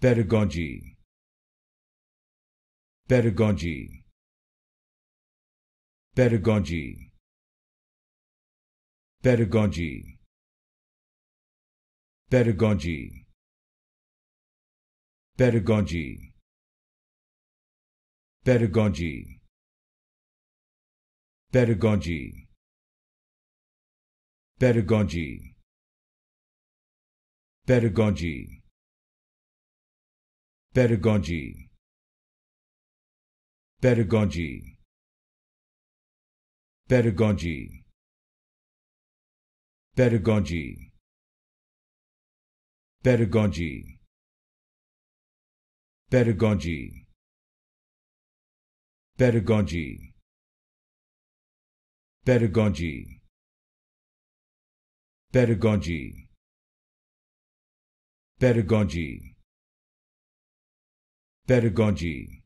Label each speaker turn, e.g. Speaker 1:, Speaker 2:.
Speaker 1: pedagogy pedagogy pedagogy pedagogy pedagogy pedagogy pedagogy pedagogy pedagogy pedagogy Pedagogy Pedagogy Pedagogy Pedagogy Pedagogy Pedagogy Pedagogy Pedagogy Pedagogy Pedagogy pedagogy